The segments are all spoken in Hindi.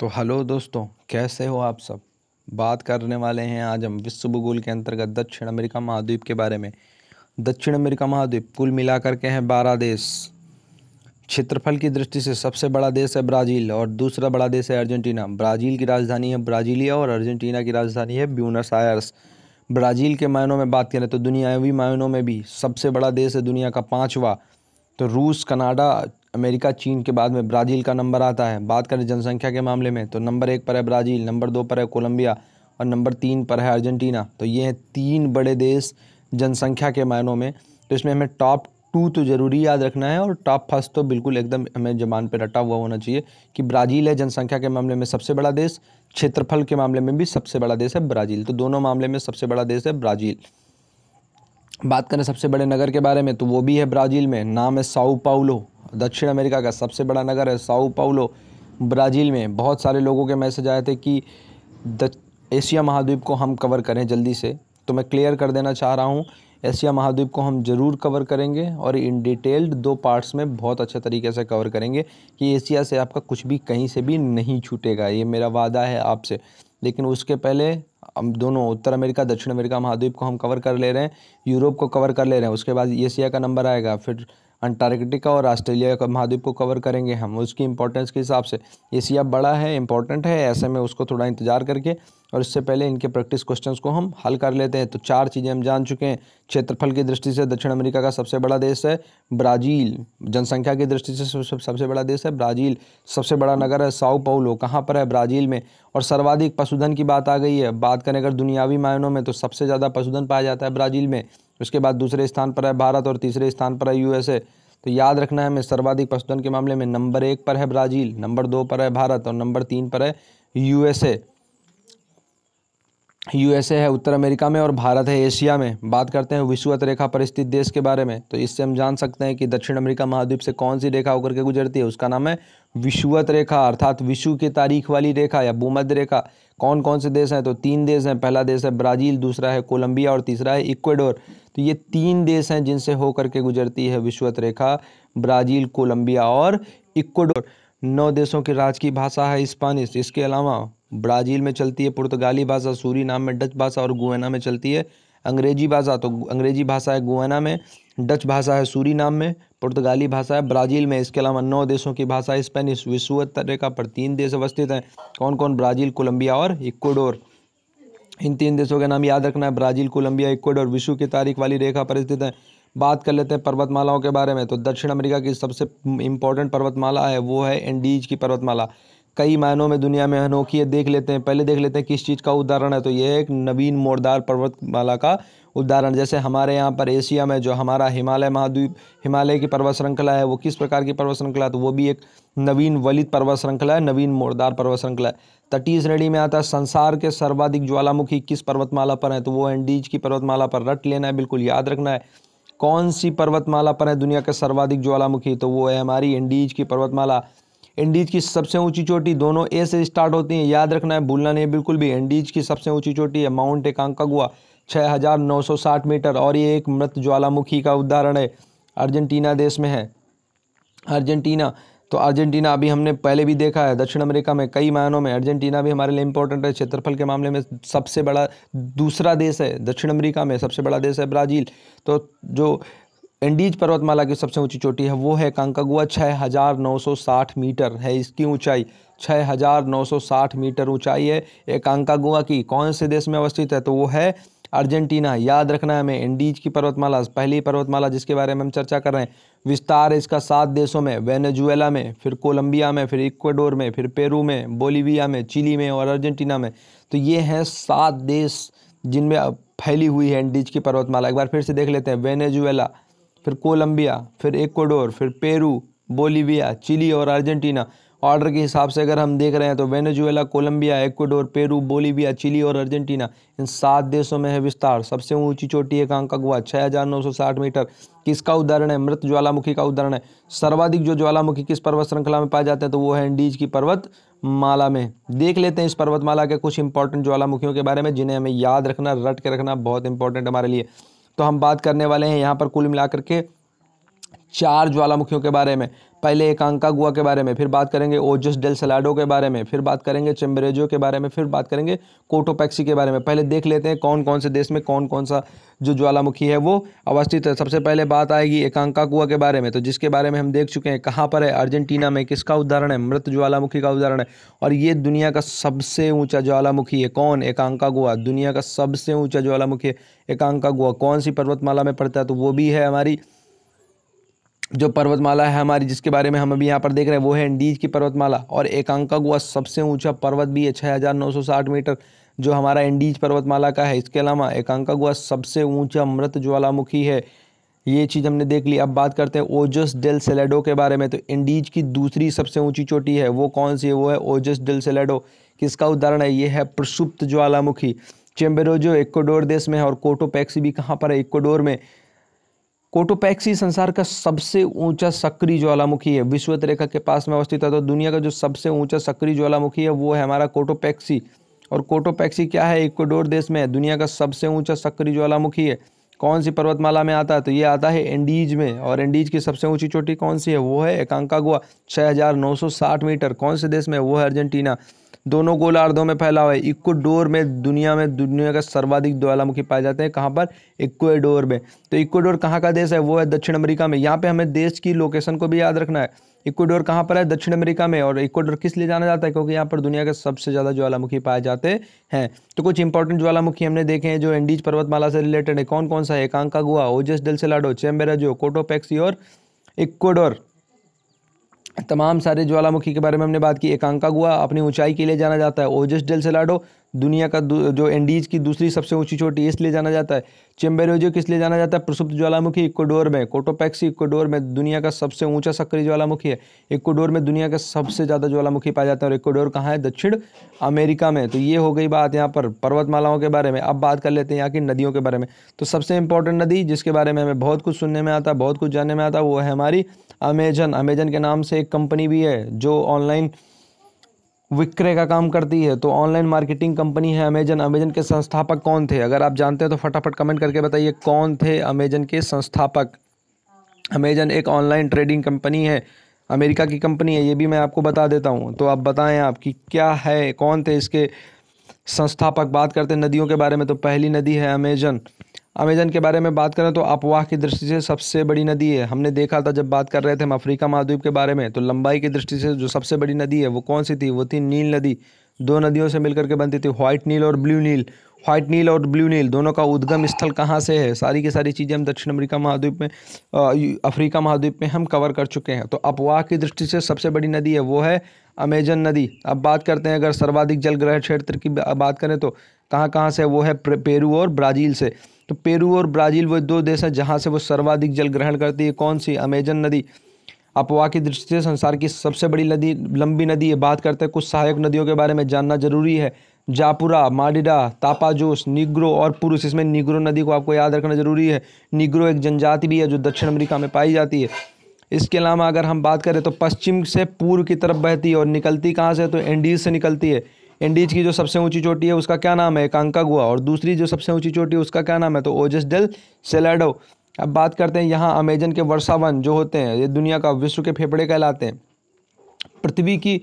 तो हेलो दोस्तों कैसे हो आप सब बात करने वाले हैं आज हम विश्व भूगोल के अंतर्गत दक्षिण अमेरिका महाद्वीप के बारे में दक्षिण अमेरिका महाद्वीप कुल मिलाकर के हैं बारह देश क्षेत्रफल की दृष्टि से सबसे बड़ा देश है ब्राज़ील और दूसरा बड़ा देश है अर्जेंटीना ब्राज़ील की राजधानी है ब्राज़ीलिया और अर्जेंटीना की राजधानी है ब्यूनस आयर्स ब्राज़ील के मायनों में बात करें तो दुनियावी मायनों में भी सबसे बड़ा देश है दुनिया का पाँचवा तो रूस कनाडा अमेरिका चीन के बाद में ब्राज़ील का नंबर आता है बात करें जनसंख्या के मामले में तो नंबर एक पर है ब्राज़ील नंबर दो पर है कोलंबिया और नंबर तीन पर है अर्जेंटीना तो ये हैं तीन बड़े देश जनसंख्या के मायनों में तो इसमें हमें टॉप टू तो ज़रूरी याद रखना है और टॉप फर्स्ट तो बिल्कुल एकदम हमें जमान पर रटा हुआ होना चाहिए कि ब्राज़ील है जनसंख्या के मामले में सबसे बड़ा देश क्षेत्रफल के मामले में भी सबसे बड़ा देश है ब्राज़ील तो दोनों मामले में सबसे बड़ा देश है ब्राज़ील बात करें सबसे बड़े नगर के बारे में तो वो भी है ब्राज़ील में नाम है साओ पाउलो दक्षिण अमेरिका का सबसे बड़ा नगर है साओ पाउलो ब्राज़ील में बहुत सारे लोगों के मैसेज आए थे कि एशिया महाद्वीप को हम कवर करें जल्दी से तो मैं क्लियर कर देना चाह रहा हूँ एशिया महाद्वीप को हम ज़रूर कवर करेंगे और इन डिटेल्ड दो पार्ट्स में बहुत अच्छे तरीके से कवर करेंगे कि एशिया से आपका कुछ भी कहीं से भी नहीं छूटेगा ये मेरा वादा है आपसे लेकिन उसके पहले हम दोनों उत्तर अमेरिका दक्षिण अमेरिका महाद्वीप को हम कवर कर ले रहे हैं यूरोप को कवर कर ले रहे हैं उसके बाद एशिया का नंबर आएगा फिर अंटार्कटिका और ऑस्ट्रेलिया का महाद्वीप को कवर करेंगे हम उसकी इंपॉर्टेंस के हिसाब से एशिया बड़ा है इंपॉर्टेंट है ऐसे में उसको थोड़ा इंतज़ार करके और इससे पहले इनके प्रैक्टिस क्वेश्चंस को हम हल कर लेते हैं तो चार चीज़ें हम जान चुके हैं क्षेत्रफल की दृष्टि से दक्षिण अमेरिका का सबसे बड़ा देश है ब्राज़ील जनसंख्या की दृष्टि से सबसे बड़ा देश है ब्राज़ील सबसे बड़ा नगर है साओ पाउलो कहाँ पर है ब्राज़ील में और सर्वाधिक पशुधन की बात आ गई है बात करें अगर दुनियावी मायनों में तो सबसे ज़्यादा पशुधन पाया जाता है ब्राज़ील में उसके बाद दूसरे स्थान पर है भारत और तीसरे स्थान पर है यूएसए तो याद रखना है हमें सर्वाधिक पशुधन के मामले में नंबर एक पर है ब्राज़ील नंबर दो पर है भारत और नंबर तीन पर है यूएसए यूएसए है उत्तर अमेरिका में और भारत है एशिया में बात करते हैं विश्वत रेखा पर स्थित देश के बारे में तो इससे हम जान सकते हैं कि दक्षिण अमेरिका महाद्वीप से कौन सी रेखा होकर के गुजरती है उसका नाम है विश्वत रेखा अर्थात विश्व की तारीख वाली रेखा या भूमध्य रेखा कौन कौन से देश हैं तो तीन देश हैं पहला देश है ब्राज़ील दूसरा है कोलंबिया और तीसरा है इक्वेडोर तो ये तीन देश हैं जिनसे होकर के गुजरती है विश्वत रेखा ब्राज़ील कोलंबिया और इक्वेडोर नौ देशों की राजकीय भाषा है स्पानिश इसके अलावा ब्राज़ील में चलती है पुर्तगाली भाषा सूरी नाम में डच भाषा और गुएना में चलती है अंग्रेजी भाषा तो अंग्रेजी भाषा है गुएना में डच भाषा है सूरी नाम में पुर्तगाली भाषा है ब्राज़ील में इसके अलावा नौ देशों की भाषा स्पेनिश विश्व रेखा पर तीन देश अवस्थित हैं कौन कौन ब्राज़ील कोलंबिया और इक्वाडोर इन तीन देशों के नाम याद रखना है ब्राज़ील कोलंबिया इक्वाडोर विश्व की तारीख वाली रेखा पर स्थित है बात कर लेते हैं पर्वतमालाओं के बारे में तो दक्षिण अमेरिका की सबसे इम्पोर्टेंट पर्वतमाला है वो है एंडीज की पर्वतमाला कई मायनों में दुनिया में अनोखी है देख लेते हैं पहले देख लेते हैं किस चीज़ का उदाहरण है तो ये एक नवीन मोड़दार पर्वतमाला का उदाहरण जैसे हमारे यहाँ पर एशिया में जो हमारा हिमालय महाद्वीप हिमालय की पर्वत श्रृंखला है वो किस प्रकार की पर्वत श्रृंखला है तो वो भी एक नवीन वलित पर्वत श्रृंखला है नवीन मोड़दार पर्वत श्रृंखला है तटीय श्रेणी में आता है संसार के सर्वाधिक ज्वालामुखी किस पर्वतमाला पर है तो वो एंडीज की पर्वतमाला पर रट लेना है बिल्कुल याद रखना है कौन सी पर्वतमाला पर है दुनिया के सर्वाधिक ज्वालामुखी तो वो है हमारी एंडीज की पर्वतमाला इंडीज की सबसे ऊंची चोटी दोनों ए से स्टार्ट होती हैं याद रखना है भूलना नहीं बिल्कुल भी इंडीज की सबसे ऊंची चोटी है माउंट एकांकागुआ 6960 मीटर और ये एक मृत ज्वालामुखी का उदाहरण है अर्जेंटीना देश में है अर्जेंटीना तो अर्जेंटीना अभी हमने पहले भी देखा है दक्षिण अमेरिका में कई मायनों में अर्जेंटीना भी हमारे लिए इंपॉर्टेंट है क्षेत्रफल के मामले में सबसे बड़ा दूसरा देश है दक्षिण अमेरिका में सबसे बड़ा देश है ब्राज़ील तो जो एंडीज पर्वतमाला की सबसे ऊंची चोटी है वो है सौ 6960 मीटर है इसकी ऊंचाई 6960 मीटर ऊंचाई है ये कांकागुआ की कौन से देश में अवस्थित है तो वो है अर्जेंटीना याद रखना है हमें एंडीज की पर्वतमाला पहली पर्वतमाला जिसके बारे में हम चर्चा कर रहे हैं विस्तार इसका सात देशों में वेनेजुएला में फिर कोलंबिया में फिर इक्वाडोर में फिर पेरू में बोलीविया में चिली में और अर्जेंटीना में तो ये हैं सात देश जिनमें फैली हुई है एंडीज की पर्वतमाला एक बार फिर से देख लेते हैं वेनेजुएला फिर कोलंबिया फिर इक्वाडोर फिर पेरू बोलीविया चिली और अर्जेंटीना ऑर्डर के हिसाब से अगर हम देख रहे हैं तो Venezuela Colombia Ecuador Peru Bolivia Chile और अर्जेंटीना इन सात देशों में है विस्तार सबसे ऊंची चोटी एक आंका गुआ छः मीटर किसका उदाहरण है मृत ज्वालामुखी का उदाहरण है सर्वाधिक जो ज्वालामुखी किस पर्वत श्रृंखला में पाए जाते हैं तो वो है इंडीज की पर्वत माला में देख लेते हैं इस पर्वतमाला के कुछ इंपॉर्टेंट ज्वालामुखियों के बारे में जिन्हें हमें याद रखना रट के रखना बहुत इंपॉर्टेंट हमारे लिए तो हम बात करने वाले हैं यहाँ पर कुल मिलाकर के चार ज्वालामुखियों के बारे में पहले एकांका गुआ के बारे में फिर बात करेंगे ओजस डेल सलाडो के बारे में फिर बात करेंगे चेम्बरेजो के बारे में फिर बात करेंगे कोटोपैक्सी के बारे में पहले देख लेते हैं कौन कौन से देश में कौन कौन सा जो ज्वालामुखी है वो अवस्थित है सबसे पहले बात आएगी एकांका कुआ के बारे में तो जिसके बारे में हम देख चुके हैं कहाँ पर है अर्जेंटीना में किसका उदाहरण है मृत ज्वालामुखी का उदाहरण है और ये दुनिया का सबसे ऊँचा ज्वालामुखी है कौन एकांका गुआ दुनिया का सबसे ऊँचा ज्वालामुखी है एकांका गुआ कौन सी पर्वतमाला में पड़ता है तो वो भी है हमारी जो पर्वतमाला है हमारी जिसके बारे में हम अभी यहाँ पर देख रहे हैं वो है इंडीज की पर्वतमाला और एकांका गुआ सबसे ऊंचा पर्वत भी है छः हज़ार नौ सौ साठ मीटर जो हमारा इंडीज पर्वतमाला का है इसके अलावा एकांका गुआ सबसे ऊंचा मृत ज्वालामुखी है ये चीज़ हमने देख ली अब बात करते हैं ओजस डेल सेलेडो के बारे में तो इंडीज की दूसरी सबसे ऊंची चोटी है वो कौन सी है वो है ओजस डेल सेलेडो किसका उदाहरण है ये है प्रसुप्त ज्वालामुखी चेम्बेरो जो इक्वाडोर देश में है और कोटोपैक्सी भी कहाँ पर है इक्वाडोर में कोटोपैक्सी संसार का सबसे ऊंचा सक्रिय ज्वालामुखी है विश्वत रेखा के पास में अवस्थित है तो दुनिया का जो सबसे ऊंचा सक्रिय ज्वालामुखी है वो है हमारा कोटोपैक्सी और कोटोपैक्सी क्या है इक्वाडोर देश में है दुनिया का सबसे ऊंचा सक्रिय ज्वालामुखी है कौन सी पर्वतमाला में आता है तो ये आता है एंडीज में और एंडीज की सबसे ऊंची चोटी कौन सी है वो है एकांका गोवा मीटर कौन से देश में वो है अर्जेंटीना दोनों गोलार्धों में फैला हुआ है इक्वाडोर में दुनिया में दुनिया का सर्वाधिक ज्वालामुखी पाए जाते हैं कहाँ पर इक्वाडोर में तो इक्वाडोर कहाँ का देश है वो है दक्षिण अमेरिका में यहाँ पे हमें देश की लोकेशन को भी याद रखना है इक्वाडोर कहाँ पर है दक्षिण अमेरिका में और इक्वाडोर किस लिए जाना जाता है क्योंकि यहाँ पर दुनिया के सबसे ज़्यादा ज्वालामुखी पाए जाते हैं तो कुछ इंपॉर्टेंट ज्वालामुखी हमने देखे हैं जो एंडीज पर्वतमाला से रिलेटेड है कौन कौन सा है Aconcagua Ojos del Salado Chimborazo Cotopaxi और इक्वाडोर तमाम सारे ज्वालामुखी के बारे में हमने बात की एकांका गुआ अपनी ऊंचाई के लिए जाना जाता है ओजस डेल सेलाडो दुनिया का जो एंडीज़ की दूसरी सबसे ऊंची चोटी इसलिए जाना जाता है चेम्बेरोजो किस लिए जाना जाता है प्रसुप्त ज्वालामुखी इक्वाडोर में कोटोपैक्सी इक्वाडोर में दुनिया का सबसे ऊंचा सक्रिय ज्वालामुखी है इक्वाडोर में दुनिया का सबसे ज़्यादा ज्वालामुखी पाया जाता है और इक्वाडोर कहाँ है दक्षिण अमेरिका में तो ये हो गई बात यहाँ पर पर्वतमालाओं के बारे में अब बात कर लेते हैं यहाँ की नदियों के बारे में तो सबसे इंपॉर्टेंट नदी जिसके बारे में हमें बहुत कुछ सुनने में आता बहुत कुछ जानने में आता वो है हमारी अमेजन अमेजन के नाम से एक कंपनी भी है जो ऑनलाइन विक्रय का काम करती है तो ऑनलाइन मार्केटिंग कंपनी है अमेजन अमेजन के संस्थापक कौन थे अगर आप जानते हैं तो फटाफट कमेंट करके बताइए कौन थे अमेजन के संस्थापक अमेजन एक ऑनलाइन ट्रेडिंग कंपनी है अमेरिका की कंपनी है ये भी मैं आपको बता देता हूँ तो आप बताएं आप कि क्या है कौन थे इसके संस्थापक बात करते हैं नदियों के बारे में तो पहली नदी है अमेजन अमेजन के बारे में बात करें तो अपवाह की दृष्टि से सबसे बड़ी नदी है हमने देखा था जब बात कर रहे थे हम अफ्रीका महाद्वीप के बारे में तो लंबाई की दृष्टि से जो सबसे बड़ी नदी है वो कौन सी थी वो थी नील नदी दो नदियों से मिलकर के बनती थी व्हाइट नील और ब्लू नील व्हाइट नील और ब्लू नील दोनों का उद्गम स्थल कहाँ से है सारी की सारी चीज़ें हम दक्षिण अमेरिका महाद्वीप में अफ्रीका महाद्वीप में हम कवर कर चुके हैं तो अपवाह की दृष्टि से सबसे बड़ी नदी है वो है अमेजन नदी अब बात करते हैं अगर सर्वाधिक ग्रह क्षेत्र की बात करें तो कहाँ कहाँ से वो है पेरू और ब्राज़ील से तो पेरू और ब्राज़ील वो दो देश हैं जहाँ से वो सर्वाधिक जल ग्रहण करती है कौन सी अमेजन नदी अपवा की दृष्टि से संसार की सबसे बड़ी नदी लंबी नदी है बात करते हैं कुछ सहायक नदियों के बारे में जानना जरूरी है जापुरा माडिडा तापाजोस निग्रो और पुरुष इसमें निग्रो नदी को आपको याद रखना जरूरी है निग्रो एक जनजाति भी है जो दक्षिण अमेरिका में पाई जाती है इसके अलावा अगर हम बात करें तो पश्चिम से पूर्व की तरफ बहती है और निकलती कहाँ से तो एंडीज से निकलती है इंडीज की जो सबसे ऊंची चोटी है उसका क्या नाम है कांकागुआ और दूसरी जो सबसे ऊंची चोटी है उसका क्या नाम है तो ओजस डेल सेलेडो अब बात करते हैं यहाँ अमेजन के वर्षावन जो होते हैं ये दुनिया का विश्व के फेफड़े कहलाते हैं पृथ्वी की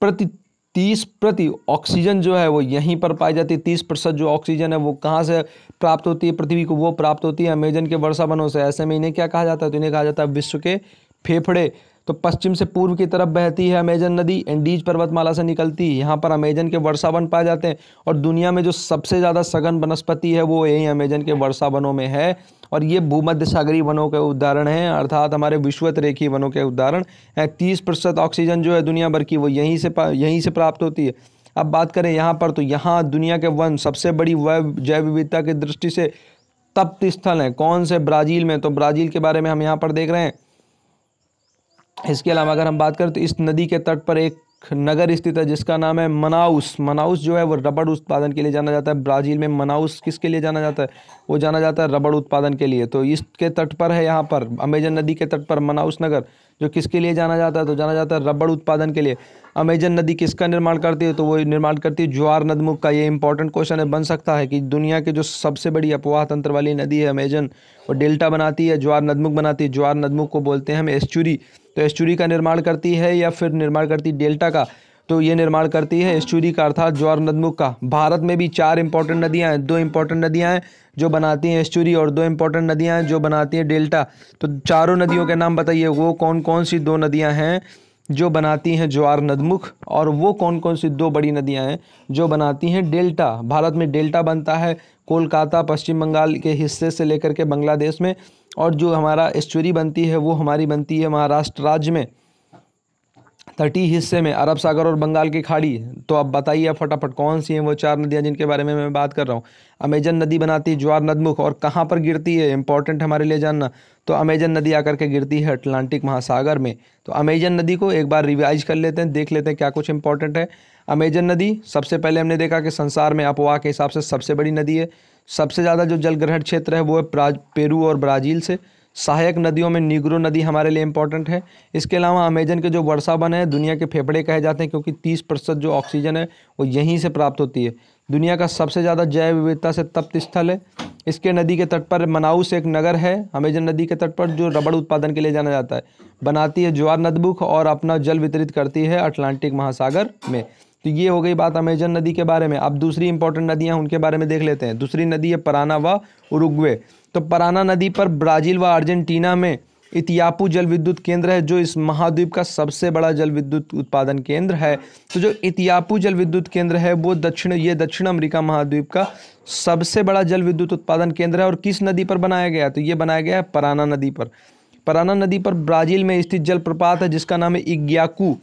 प्रति तीस प्रति ऑक्सीजन जो है वो यहीं पर पाई जाती है तीस प्रतिशत जो ऑक्सीजन है वो कहाँ से प्राप्त होती है पृथ्वी को वो प्राप्त होती है अमेजन के वर्षा वनों से ऐसे में इन्हें क्या कहा जाता है तो इन्हें कहा जाता है विश्व के फेफड़े तो पश्चिम से पूर्व की तरफ बहती है अमेजन नदी एंडीज पर्वतमाला से निकलती है यहाँ पर अमेजन के वर्षावन पाए जाते हैं और दुनिया में जो सबसे ज़्यादा सघन वनस्पति है वो यही अमेजन के वर्षा वनों में है और ये भूमध्य सागरी वनों के उदाहरण हैं अर्थात हमारे विश्वत रेखी वनों के उदाहरण हैं तीस प्रतिशत ऑक्सीजन जो है दुनिया भर की वो यहीं से यहीं से प्राप्त होती है अब बात करें यहाँ पर तो यहाँ दुनिया के वन सबसे बड़ी जैव विविधता की दृष्टि से तप्त स्थल हैं कौन से ब्राज़ील में तो ब्राज़ील के बारे में हम यहाँ पर देख रहे हैं इसके अलावा अगर हम बात करें तो इस नदी के तट पर एक नगर स्थित है जिसका नाम है मनाउस मनाउस जो है वो रबड़ उत्पादन के लिए जाना जाता है ब्राज़ील में मनाउस किसके लिए जाना जाता है वो जाना जाता है रबड़ उत्पादन के लिए तो इसके तट पर है यहाँ पर अमेजन नदी के तट पर मनाउस नगर जो किसके लिए जाना जाता है तो जाना जाता है रबड़ उत्पादन के लिए अमेजन नदी किसका निर्माण करती है तो वो निर्माण करती है ज्वार नदमुख का ये इंपॉर्टेंट क्वेश्चन है बन सकता है कि दुनिया के जो सबसे बड़ी अपवाह तंत्र वाली नदी है अमेजन वो डेल्टा बनाती है ज्वार नदमुख बनाती है ज्वार नदमुख को बोलते हैं हम एस्चुरी तो एस्चुरी का निर्माण करती है या फिर निर्माण करती डेल्टा का तो ये निर्माण करती है एस्चूरी का अर्थात ज्वार नदमुख का भारत में भी चार इंपॉर्टेंट नदियाँ हैं दो इंपॉर्टेंट नदियाँ हैं जो बनाती हैं एस्चूरी और दो इंपॉर्टेंट नदियाँ हैं जो बनाती हैं डेल्टा तो चारों नदियों के नाम बताइए वो कौन कौन सी दो नदियाँ हैं जो बनाती हैं ज्वार नदमुख और वो कौन कौन सी दो बड़ी नदियाँ हैं जो बनाती हैं डेल्टा भारत में डेल्टा बनता है कोलकाता पश्चिम बंगाल के हिस्से से लेकर के बांग्लादेश में और जो हमारा एस्चुरी बनती है वो हमारी बनती है महाराष्ट्र राज्य में तटीय हिस्से में अरब सागर और बंगाल की खाड़ी तो अब बताइए फटाफट कौन सी हैं वो चार नदियाँ जिनके बारे में मैं बात कर रहा हूँ अमेजन नदी बनाती है ज्वार नदमुख और कहाँ पर गिरती है इंपॉर्टेंट हमारे लिए जानना तो अमेजन नदी आकर के गिरती है अटलांटिक महासागर में तो अमेजन नदी को एक बार रिवाइज कर लेते हैं देख लेते हैं क्या कुछ इंपॉर्टेंट है अमेजन नदी सबसे पहले हमने देखा कि संसार में अपवाह के हिसाब से सबसे बड़ी नदी है सबसे ज़्यादा जो जलग्रहण क्षेत्र है वो है पेरू और ब्राज़ील से सहायक नदियों में नीग्रो नदी हमारे लिए इम्पॉर्टेंट है इसके अलावा अमेजन के जो वर्षा वन है दुनिया के फेफड़े कहे जाते हैं क्योंकि तीस प्रतिशत जो ऑक्सीजन है वो यहीं से प्राप्त होती है दुनिया का सबसे ज़्यादा जैव विविधता से तप्त स्थल है इसके नदी के तट पर मनाउस एक नगर है अमेजन नदी के तट पर जो रबड़ उत्पादन के लिए जाना जाता है बनाती है ज्वार नदबुख और अपना जल वितरित करती है अटलांटिक महासागर में तो ये हो गई बात अमेजन नदी के बारे में अब दूसरी इंपॉर्टेंट नदियाँ उनके बारे में देख लेते हैं दूसरी नदी है पराना व उरुग्वे तो पराना नदी पर ब्राज़ील व अर्जेंटीना में इतियापू जल विद्युत केंद्र है जो इस महाद्वीप का सबसे बड़ा जल विद्युत उत्पादन केंद्र है तो जो इतियापू जल विद्युत केंद्र है वो दक्षिण ये दक्षिण अमेरिका महाद्वीप का सबसे बड़ा जल विद्युत उत्पादन केंद्र है और किस नदी पर बनाया गया तो ये बनाया गया है पराना नदी पर पराना नदी पर ब्राज़ील में स्थित जलप्रपात है जिसका नाम है इग्याकू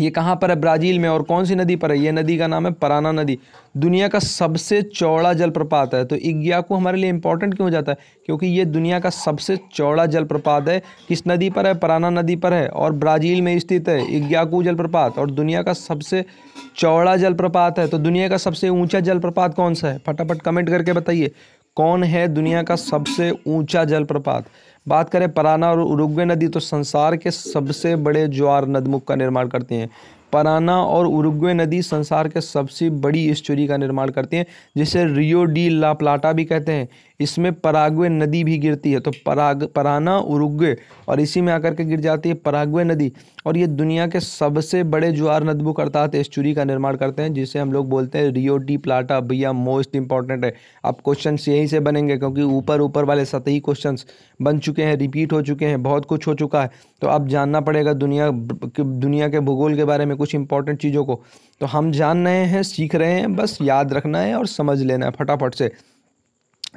ये कहाँ पर है ब्राज़ील में और कौन सी नदी पर है ये नदी का नाम है पराना नदी दुनिया का सबसे चौड़ा जलप्रपात है तो इग्याकू हमारे लिए इम्पोर्टेंट क्यों हो जाता है क्योंकि ये दुनिया का सबसे चौड़ा जलप्रपात है किस नदी पर है पराना नदी पर है और ब्राज़ील में स्थित है इग्याकू जलप्रपात और दुनिया का सबसे चौड़ा जलप्रपात है तो दुनिया का सबसे ऊँचा जलप्रपात कौन सा है फटाफट कमेंट करके बताइए कौन है दुनिया का सबसे ऊँचा जलप्रपात बात करें पराना और उरुग्वे नदी तो संसार के सबसे बड़े ज्वार नदमुख का निर्माण करते हैं पराना और उरुग्वे नदी संसार के सबसे बड़ी स्टोरी का निर्माण करती हैं जिसे रियो डी ला प्लाटा भी कहते हैं इसमें परागवे नदी भी गिरती है तो पराग पराना उरुग्वे और इसी में आकर के गिर जाती है परागवे नदी और ये दुनिया के सबसे बड़े ज्वार नदबुक अर्थात एस्चुरी का निर्माण करते हैं जिसे हम लोग बोलते हैं रियो डी प्लाटा भैया मोस्ट इंपॉर्टेंट है अब क्वेश्चन यहीं से बनेंगे क्योंकि ऊपर ऊपर वाले सतही क्वेश्चन बन चुके हैं रिपीट हो चुके हैं बहुत कुछ हो चुका है तो अब जानना पड़ेगा दुनिया दुनिया के भूगोल के बारे में कुछ इंपॉर्टेंट चीज़ों को तो हम जान रहे हैं सीख रहे हैं बस याद रखना है और समझ लेना है फटाफट से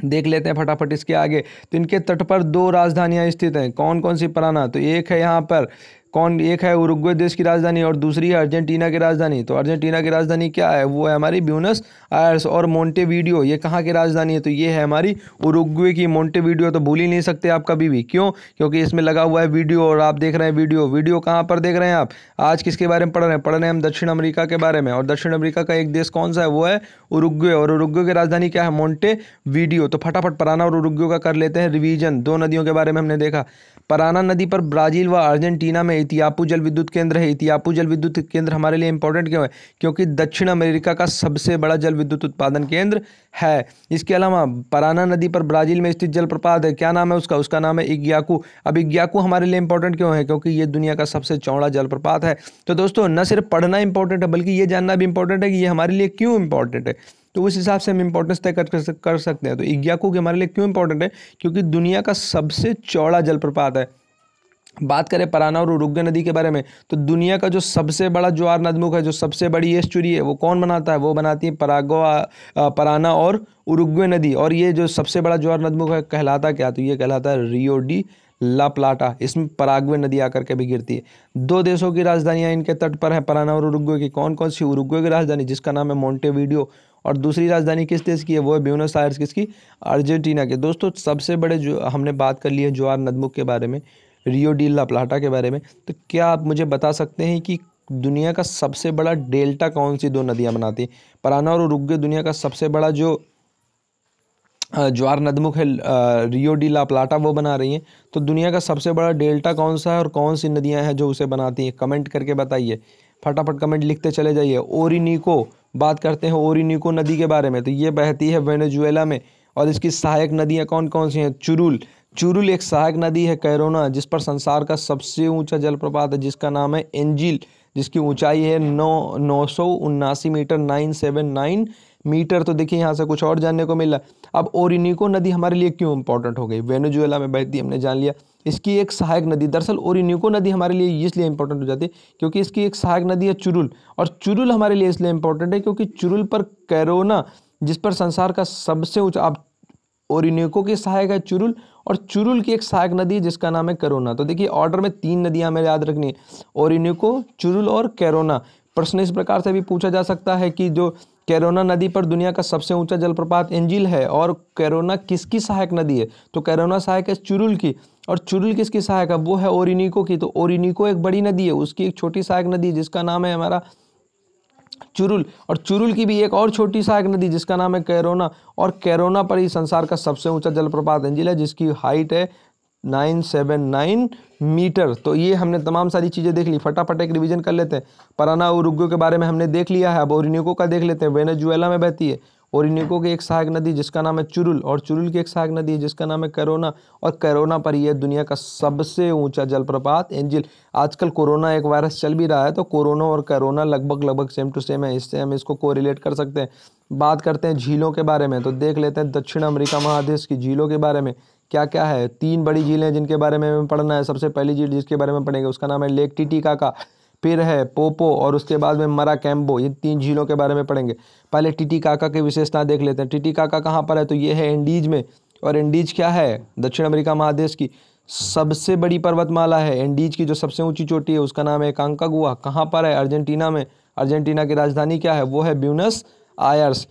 देख लेते हैं फटाफट इसके आगे तो इनके तट पर दो राजधानियां स्थित हैं कौन कौन सी पराना तो एक है यहाँ पर कौन एक है उरुग्वे देश की राजधानी और दूसरी है अर्जेंटीना की राजधानी तो अर्जेंटीना की राजधानी क्या है वो है हमारी ब्यूनस आयर्स और मोंटे वीडियो ये कहाँ की राजधानी है तो ये है हमारी उरुग्वे की मोंटे वीडियो तो भूल ही नहीं सकते आप कभी भी क्यों क्योंकि इसमें लगा हुआ है वीडियो और आप देख रहे हैं वीडियो वीडियो कहाँ पर देख रहे हैं आप आज किसके बारे में पढ़ रहे हैं पढ़ रहे हैं हम दक्षिण अमरीका के बारे में और दक्षिण अमरीका का एक देश कौन सा है वो है उरुग्वे और उरुग्वे की राजधानी क्या है मोंटे वीडियो तो फटाफट पराना और उरुग्वे का कर लेते हैं रिविजन दो नदियों के बारे में हमने देखा पराना नदी पर ब्राज़ील व अर्जेंटीना में इतियापू जल विद्युत केंद्र है इतियापू जल विद्युत केंद्र हमारे लिए इंपॉर्टेंट क्यों है क्योंकि दक्षिण अमेरिका का सबसे बड़ा जल विद्युत उत्पादन केंद्र है इसके अलावा पराना नदी पर ब्राज़ील में स्थित जलप्रपात है क्या नाम है उसका उसका नाम है इग्याकू अब इग्याकू हमारे लिए इंपॉर्टेंट क्यों है क्योंकि ये दुनिया का सबसे चौड़ा जलप्रपात है तो दोस्तों न सिर्फ पढ़ना इंपॉर्टेंट है बल्कि ये जानना भी इंपॉर्टेंट है कि ये हमारे लिए क्यों इंपॉर्टेंट है तो उस हिसाब से हम इंपॉर्टेंस तय कर कर सकते हैं तो इग्याकू हमारे लिए क्यों इंपॉर्टेंट है क्योंकि दुनिया का सबसे चौड़ा जलप्रपात है बात करें पराना और उरुग्गे नदी के बारे में तो दुनिया का जो सबसे बड़ा ज्वार नदमुख है जो सबसे बड़ी एस्चुरी है वो कौन बनाता है वो बनाती है परागवा पराना और उरुग्वे नदी और ये जो सबसे बड़ा ज्वार नदमुख है कहलाता क्या तो ये कहलाता है रियो डी ला प्लाटा इसमें पराग्वे नदी आकर के भी गिरती है दो देशों की राजधानियाँ इनके तट पर हैं पराना और उरुग्वे की कौन कौन सी उरुग्वे की राजधानी जिसका नाम है मोंटेवीडियो और दूसरी राजधानी किस देश की है वो है ब्यूनस आयर्स किसकी अर्जेंटीना के दोस्तों सबसे बड़े जो हमने बात कर ली है जोआर नदमुख के बारे में रियो डी लाप्लाटा के बारे में तो क्या आप मुझे बता सकते हैं कि दुनिया का सबसे बड़ा डेल्टा कौन सी दो नदियाँ बनाती हैं पराना और रुग्गे दुनिया का सबसे बड़ा जो ज्वार नदमुख है रियो डी ला प्लाटा वो बना रही हैं तो दुनिया का सबसे बड़ा डेल्टा कौन सा है और कौन सी नदियाँ हैं जो उसे बनाती हैं कमेंट करके बताइए फटाफट कमेंट लिखते चले जाइए ओरिनिको बात करते हैं ओरिनिको नदी के बारे में तो ये बहती है वेनेजुएला में और इसकी सहायक नदियाँ कौन कौन सी हैं चुरुल चुरुल एक सहायक नदी है कैरोना जिस पर संसार का सबसे ऊंचा जलप्रपात है जिसका नाम है एंजिल जिसकी ऊंचाई है नौ नौ सौ उन्नासी metre nine seven nine metre तो देखिए यहाँ से कुछ और जानने को मिला अब ओरिनिको नदी हमारे लिए क्यों इंपॉर्टेंट हो गई वेनेजुएला में बहती हमने जान लिया इसकी एक सहायक नदी दरअसल ओरिनिको नदी हमारे लिए इसलिए इंपॉर्टेंट हो जाती है क्योंकि इसकी एक सहायक नदी है चुरुल और चुरुल हमारे लिए इसलिए इंपॉर्टेंट है क्योंकि चुरुल पर कैरोना जिस पर संसार का सबसे ऊँचा आप ओरिनिको की सहायक है चुरुल और चुरुल की एक सहायक नदी जिसका नाम है करोना तो देखिए ऑर्डर में तीन नदियाँ हमें याद रखनी है ओरिनिको चुरुल और कैरोना प्रश्न इस प्रकार से भी पूछा जा सकता है कि जो कैरोना नदी पर दुनिया का सबसे ऊंचा जलप्रपात एंजिल है और कैरोना किसकी सहायक नदी है तो कैरोना सहायक है चुरुल की और चुरुल किसकी सहायक है वो है ओरिनिको की तो ओरिनिको एक बड़ी नदी है उसकी एक छोटी सहायक नदी जिसका नाम है हमारा चुरुल और चुरुल की भी एक और छोटी सहायक नदी जिसका नाम है कैरोना और कैरोना पर ही संसार का सबसे ऊंचा जलप्रपात एंजिल है जिसकी हाइट है नाइन सेवन नाइन मीटर तो ये हमने तमाम सारी चीज़ें देख ली फटाफट एक रिवीजन कर लेते हैं पराना उरुग्वे के बारे में हमने देख लिया है अब ओरिनिको का देख लेते हैं वेनेजुएला में बहती है ओरिनिको की एक सहायक नदी जिसका नाम है चुरुल और चुरुल की एक सहायक नदी है जिसका नाम है करोना और करोना पर यह दुनिया का सबसे ऊँचा जलप्रपात एंजिल आजकल कोरोना एक वायरस चल भी रहा है तो कोरोना और करोना लगभग लगभग सेम टू सेम है इससे हम इसको कोरिलेट कर सकते हैं बात करते हैं झीलों के बारे में तो देख लेते हैं दक्षिण अमेरिका महादेश की झीलों के बारे में क्या क्या है तीन बड़ी झीलें जिनके बारे में हमें पढ़ना है सबसे पहली झील जिसके बारे में पढ़ेंगे उसका नाम है लेक टिटिका काका फिर है पोपो और उसके बाद में मरा कैम्बो ये तीन झीलों के बारे में पढ़ेंगे पहले टिटी काका की विशेषता देख लेते हैं टिटी काका कहाँ पर है तो ये है इंडीज में और इंडीज क्या है दक्षिण अमेरिका महादेश की सबसे बड़ी पर्वतमाला है एंडीज की जो सबसे ऊंची चोटी है उसका नाम है कांकागुआ कहाँ पर है अर्जेंटीना में अर्जेंटीना की राजधानी क्या है वो है ब्यूनस आयर्स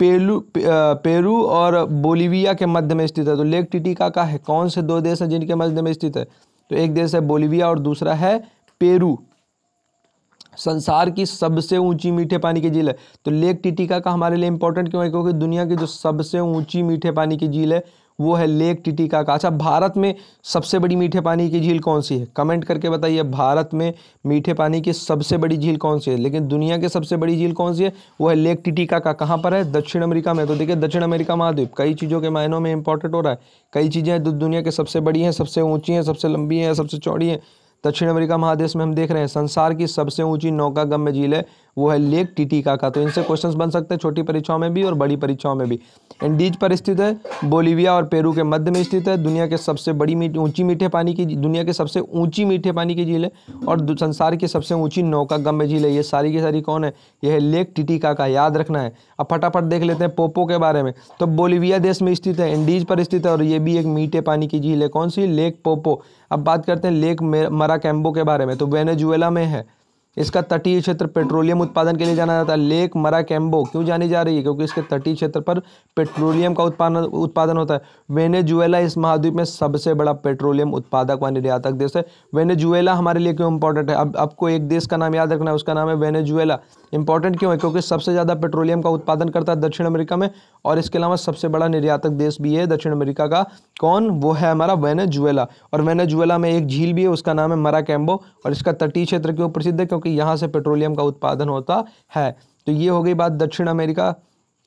पेलू पेरू और बोलीविया के मध्य में स्थित है तो लेक टिटिका का है कौन से दो देश हैं जिनके मध्य में स्थित है तो एक देश है बोलीविया और दूसरा है पेरू संसार की सबसे ऊंची मीठे पानी की झील है तो लेक टिटिका का हमारे लिए इंपॉर्टेंट क्यों है क्योंकि दुनिया की जो सबसे ऊंची मीठे पानी की झील है वो है लेक टिटिका का अच्छा भारत में सबसे बड़ी मीठे पानी की झील कौन सी है कमेंट करके बताइए भारत में मीठे पानी की सबसे बड़ी झील कौन सी है लेकिन दुनिया की सबसे बड़ी झील कौन सी है वो है लेक टिटिका का कहाँ पर है दक्षिण अमेरिका में तो देखिए दक्षिण अमेरिका महाद्वीप कई चीज़ों के मायनों में इंपॉर्टेंट हो रहा है कई चीज़ें दुनिया के सबसे बड़ी हैं सबसे ऊँची हैं सबसे लंबी हैं सबसे चौड़ी हैं दक्षिण अमेरिका महादेश में हम देख रहे हैं संसार की सबसे ऊंची नौकागम्य झील है वो है लेक टिटिका का तो इनसे क्वेश्चंस बन सकते हैं छोटी परीक्षाओं में भी और बड़ी परीक्षाओं में भी इंडीज पर स्थित है बोलीविया और पेरू के मध्य में स्थित है दुनिया के सबसे बड़ी मीठी ऊंची मीठे पानी की दुनिया के सबसे ऊँची मीठे पानी की झील है और संसार की सबसे ऊँची नौका गम्य झील है ये सारी की सारी कौन है यह है लेक टिटिका का याद रखना है अब फटाफट देख लेते हैं पोपो के बारे में तो बोलीविया देश में स्थित है इंडीज पर स्थित है और ये भी एक मीठे पानी की झील है कौन सी लेक पोपो अब बात करते हैं लेक मराकैम्बो के बारे में तो वेनेजुएला में है इसका तटीय क्षेत्र पेट्रोलियम उत्पादन के लिए जाना जाता है लेक कैम्बो क्यों जानी जा रही है क्योंकि इसके तटीय क्षेत्र पर पेट्रोलियम का उत्पादन उत्पादन होता है वेनेजुएला इस महाद्वीप में सबसे बड़ा पेट्रोलियम उत्पादक व निर्यातक देश है वेनेजुएला हमारे लिए क्यों इंपॉर्टेंट है अब आपको एक देश का नाम याद रखना है उसका नाम है वेनेजुएला इंपॉर्टेंट क्यों है क्योंकि सबसे ज़्यादा पेट्रोलियम का उत्पादन करता है दक्षिण अमेरिका में और इसके अलावा सबसे बड़ा निर्यातक देश भी है दक्षिण अमेरिका का कौन वो है हमारा वेनेजुएला और वेनेजुएला में एक झील भी है उसका नाम है मरा कैम्बो और इसका तटीय क्षेत्र क्यों प्रसिद्ध है क्योंकि यहाँ से पेट्रोलियम का उत्पादन होता है तो ये हो गई बात दक्षिण अमेरिका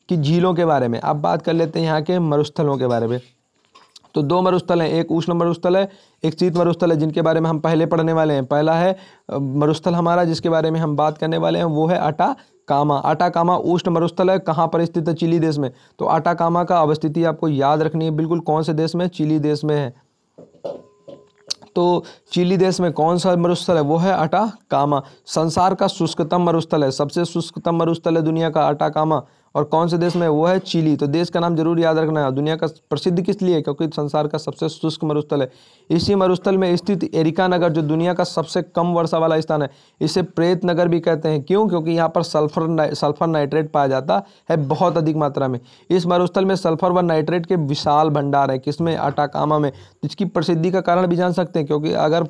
की झीलों के बारे में अब बात कर लेते हैं यहाँ के मरुस्थलों के बारे में तो दो मरुस्थल हैं एक उष्ण मरुस्थल है एक शीत मरुस्थल है जिनके बारे में हम पहले पढ़ने वाले हैं पहला है मरुस्थल हमारा जिसके बारे में हम बात करने वाले हैं वो है आटा कामा आटा कामा उष्ण मरुस्थल है कहाँ पर स्थित है चिली देश में तो आटा कामा का अवस्थिति आपको याद रखनी है बिल्कुल कौन से देश में चिली देश में है तो चिली देश में कौन सा मरुस्थल है वो है आटा कामा संसार का शुष्कतम मरुस्थल है सबसे शुष्कतम मरुस्थल है दुनिया का आटा कामा और कौन से देश में वो है चिली तो देश का नाम जरूर याद रखना है दुनिया का प्रसिद्ध किस लिए क्योंकि संसार का सबसे शुष्क मरुस्थल है इसी मरुस्थल में स्थित एरिका नगर जो दुनिया का सबसे कम वर्षा वाला स्थान है इसे प्रेत नगर भी कहते हैं क्यों क्योंकि यहाँ पर सल्फर ना, सल्फर नाइट्रेट पाया जाता है बहुत अधिक मात्रा में इस मरुस्थल में सल्फर व नाइट्रेट के विशाल भंडार है किसमें अटाकामा में तो इसकी प्रसिद्धि का कारण भी जान सकते हैं क्योंकि अगर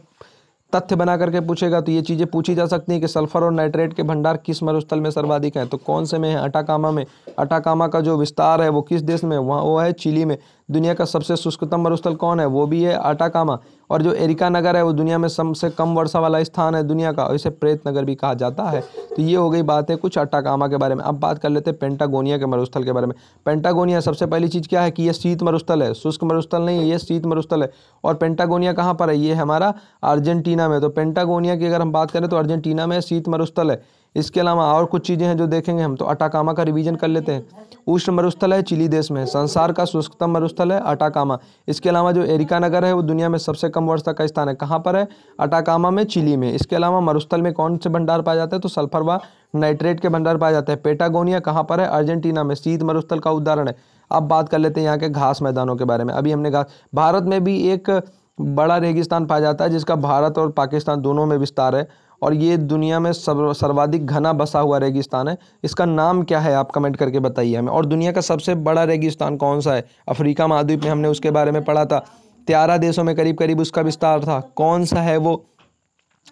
तथ्य बना करके पूछेगा तो ये चीज़ें पूछी जा सकती हैं कि सल्फर और नाइट्रेट के भंडार किस मरुस्थल में सर्वाधिक हैं तो कौन से में है अटाकामा में अटाकामा का जो विस्तार है वो किस देश में वहाँ वो है चिली में दुनिया का सबसे शुष्कतम मरुस्थल कौन है वो भी है आटाकामा और जो एरिका नगर है वो दुनिया में सबसे कम वर्षा वाला स्थान है दुनिया का और इसे प्रेत नगर भी कहा जाता है तो ये हो गई बात है कुछ अट्टाकामा के बारे में अब बात कर लेते हैं पेंटागोनिया के मरुस्थल के बारे में पेंटागोनिया सबसे पहली चीज़ क्या है कि ये शीत मरुस्थल है शुष्क मरुस्थल नहीं है ये शीत मरुस्थल है और पेंटागोनिया कहाँ पर है ये हमारा अर्जेंटीना में तो पेंटागोनिया की अगर हम बात करें तो अर्जेंटीना में शीत मरुस्थल है इसके अलावा और कुछ चीज़ें हैं जो देखेंगे हम तो अटाकामा का रिवीजन कर लेते हैं उष्ण मरुस्थल है चिली देश में संसार का शुष्कतम मरुस्थल है अटाकामा इसके अलावा जो एरिका नगर है वो दुनिया में सबसे कम वर्षा का स्थान है कहाँ पर है अटाकामा में चिली में इसके अलावा मरुस्थल में कौन से भंडार पाए जाते हैं तो सल्फर व नाइट्रेट के भंडार पाए जाते हैं पेटागोनिया कहाँ पर है अर्जेंटीना में शीत मरुस्थल का उदाहरण है अब बात कर लेते हैं यहाँ के घास मैदानों के बारे में अभी हमने घास भारत में भी एक बड़ा रेगिस्तान पाया जाता है जिसका भारत और पाकिस्तान दोनों में विस्तार है और ये दुनिया में सर्वाधिक घना बसा हुआ रेगिस्तान है इसका नाम क्या है आप कमेंट करके बताइए हमें और दुनिया का सबसे बड़ा रेगिस्तान कौन सा है अफ्रीका महाद्वीप में हमने उसके बारे में पढ़ा था त्यारह देशों में करीब करीब उसका विस्तार था कौन सा है वो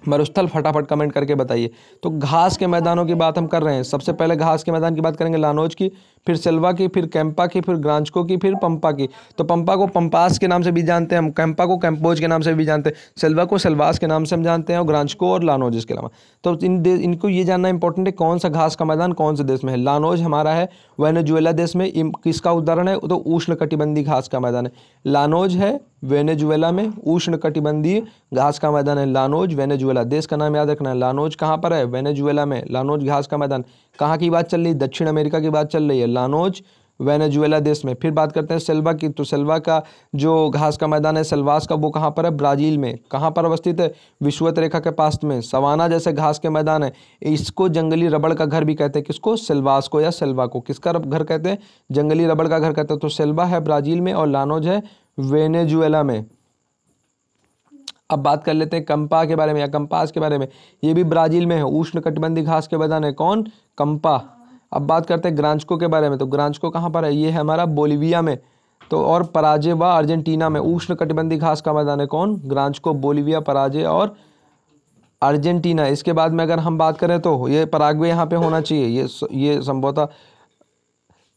मरुस्थल फटाफट कमेंट करके बताइए तो घास के मैदानों की बात हम कर रहे हैं सबसे पहले घास के मैदान की बात करेंगे लानोज की फिर सेल्वा की फिर कैंपा की फिर ग्रांचको की फिर पंपा की तो पंपा को पंपास के नाम से भी जानते हैं हम कैंपा को कैंपोज के नाम से भी जानते हैं सेल्वा को सेल्वास के नाम से हम जानते हैं और ग्रांचको और लानोज इसके अलावा तो इन इनको ये जानना इंपॉर्टेंट है कौन सा घास का मैदान कौन से देश में है लानोज हमारा है वेनेजुएला देश में किसका उदाहरण है तो उष्ण कटिबंधी घास का मैदान है लानोज है वेनेजुएला में उष्ण कटिबंधी घास का मैदान है लानोज वेनेजुएला देश का नाम याद रखना है लानोज कहाँ पर है वेनेजुएला में लानोज घास का मैदान कहाँ की बात चल रही है दक्षिण अमेरिका की बात चल रही है लानोज वेनेजुएला देश में फिर बात करते हैं सेल्वा की तो सेल्वा का जो घास का मैदान है सेल्वास का वो कहाँ पर है ब्राज़ील में कहाँ पर अवस्थित है विश्वत रेखा के पास में सवाना जैसे घास के मैदान है इसको जंगली रबड़ का घर भी कहते हैं किसको सेल्वास को या सेल्वा को किसका घर कहते हैं जंगली रबड़ का घर कहते हैं तो सेल्वा है ब्राज़ील में और लानोज है वेनेजुएला में अब बात कर लेते हैं कंपा के बारे में या कंपास के बारे में ये भी ब्राज़ील में है उष्ण कटिबंधी घास के मैदान है कौन कंपा अब बात करते हैं ग्रांचको के बारे में तो ग्रांचको कहाँ पर है ये है हमारा बोलीविया में तो और पराजय व अर्जेंटीना में उष्ण कटिबंधी घास का मैदान है कौन ग्रांचको बोलीविया पराजय और अर्जेंटीना इसके बाद में अगर हम बात करें तो ये पराग्वे यहाँ पे होना चाहिए ये ये संभवतः